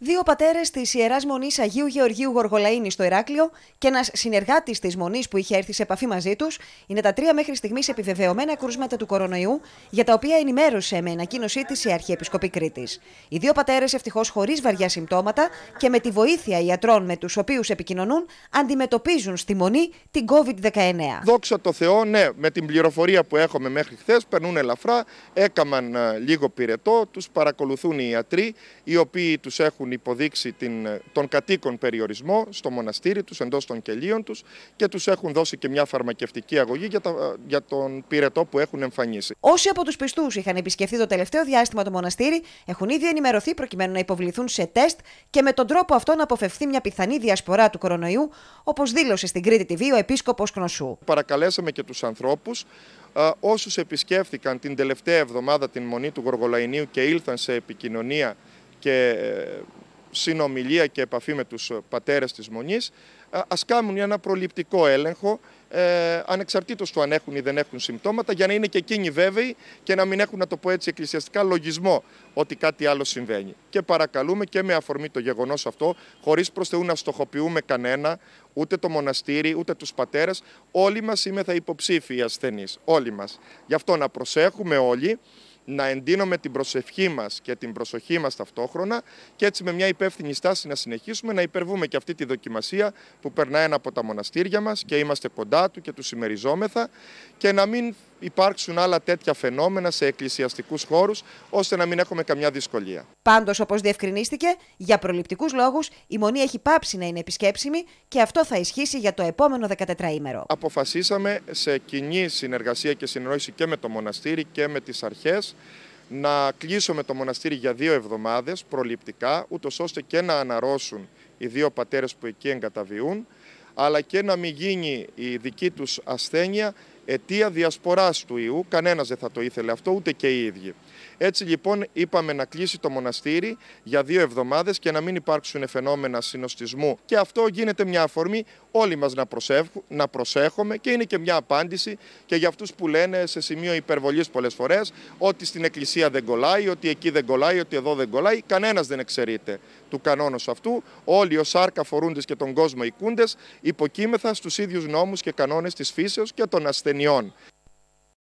Δύο πατέρες της ιεράς μονής Αγίου Γεωργίου Γοργολαίνη στο Ηράκλειο και ένας συνεργάτης της μονής που είχε έρθει σε επαφή μαζί τους είναι τα τρία μέχρι στιγμής επιβεβαιωμένα κρούσματα του κορονοϊού, για τα οποία ενημέρωσε με ανακοίνωσή της η Αρχιεπισκοπή Κρήτης. Οι δύο πατέρες ευτυχώς χωρίς βαριά συμπτώματα και με τη βοήθεια ιατρών με τους οποίους επικοινωνούν, αντιμετωπίζουν στη μονή την COVID-19. Δόξα τω Θεώ, ναι, με την πληροφορία που έχουμε μέχρι χθες, περνούν ελαφρά, έκαμαν ε, λίγο πυρετό, τους παρακολουθούν οι ιατροί, οι οποίοι τους έχουν έχουν υποδείξει την, ε, τον κατοίκον περιορισμό στο μοναστήρι τους, εντός των κελίων τους και τους έχουν δώσει και μια φαρμακευτική αγωγή για, τον πυρετό που έχουν εμφανίσει. Όσοι από τους πιστούς είχαν επισκεφθεί το τελευταίο διάστημα το μοναστήρι έχουν ήδη ενημερωθεί προκειμένου να υποβληθούν σε τεστ και με τον τρόπο αυτό να αποφευθεί μια πιθανή διασπορά του κορονοϊού, όπως δήλωσε στην Κρήτη TV ο Επίσκοπος Κνωσού. Παρακαλέσαμε και τους ανθρώπους όσους επισκέφθηκαν την τελευταία εβδομάδα την Μονή του Γοργολαϊνίου και ήλθαν σε επικοινωνία και ε, συνομιλία και επαφή με τους ε, πατέρες της Μονής, ε, ας κάνουν ένα προληπτικό έλεγχο, ε, ανεξαρτήτως του αν έχουν ή δεν έχουν συμπτώματα, για να είναι και εκείνοι βέβαιοι και να μην έχουν, να το πω έτσι εκκλησιαστικά, λογισμό ότι κάτι άλλο συμβαίνει. Και παρακαλούμε και με αφορμή το γεγονός αυτό, χωρίς προς Θεού να στοχοποιούμε κανένα, ούτε το μοναστήρι, ούτε τους πατέρες, όλοι μας θα υποψήφοι ασθενείς, όλοι μας. Γι' αυτό να προσέχουμε όλοι, να εντείνουμε την προσευχή μας και την προσοχή μας ταυτόχρονα και έτσι με μια υπεύθυνη στάση να συνεχίσουμε να υπερβούμε και αυτή τη δοκιμασία που περνάει ένα από τα μοναστήρια μας και είμαστε κοντά του και του συμμεριζόμεθα και να μην υπάρξουν άλλα τέτοια φαινόμενα σε εκκλησιαστικούς χώρους ώστε να μην έχουμε καμιά δυσκολία. Πάντως όπως διευκρινίστηκε, για προληπτικούς λόγους η Μονή έχει πάψει να είναι επισκέψιμη και αυτό θα ισχύσει για το επόμενο 14ήμερο. Αποφασίσαμε σε κοινή συνεργασία και συνεννόηση και με το μοναστήρι και με τις αρχές να κλείσουμε το μοναστήρι για δύο εβδομάδες προληπτικά, ούτως ώστε και να αναρρώσουν οι δύο πατέρες που εκεί εγκαταβιούν, αλλά και να μην γίνει η δική τους ασθένεια αιτία διασποράς του ιού. Κανένας δεν θα το ήθελε αυτό, ούτε και οι ίδιοι. Έτσι λοιπόν είπαμε να κλείσει το μοναστήρι για δύο εβδομάδες και να μην υπάρξουν φαινόμενα συνοστισμού. Και αυτό γίνεται μια αφορμή όλοι μας να, να προσέχουμε και είναι και μια απάντηση και για αυτούς που λένε σε σημείο υπερβολής πολλές φορές ότι στην εκκλησία δεν κολλάει, ότι εκεί δεν κολλάει, ότι εδώ δεν κολλάει. Κανένας δεν εξαιρείται του κανόνος αυτού. Όλοι ως άρκα φορούντες και τον κόσμο οικούντες υποκείμεθα στους ίδιους νόμους και κανόνες της φύσεως και των ασθενειών.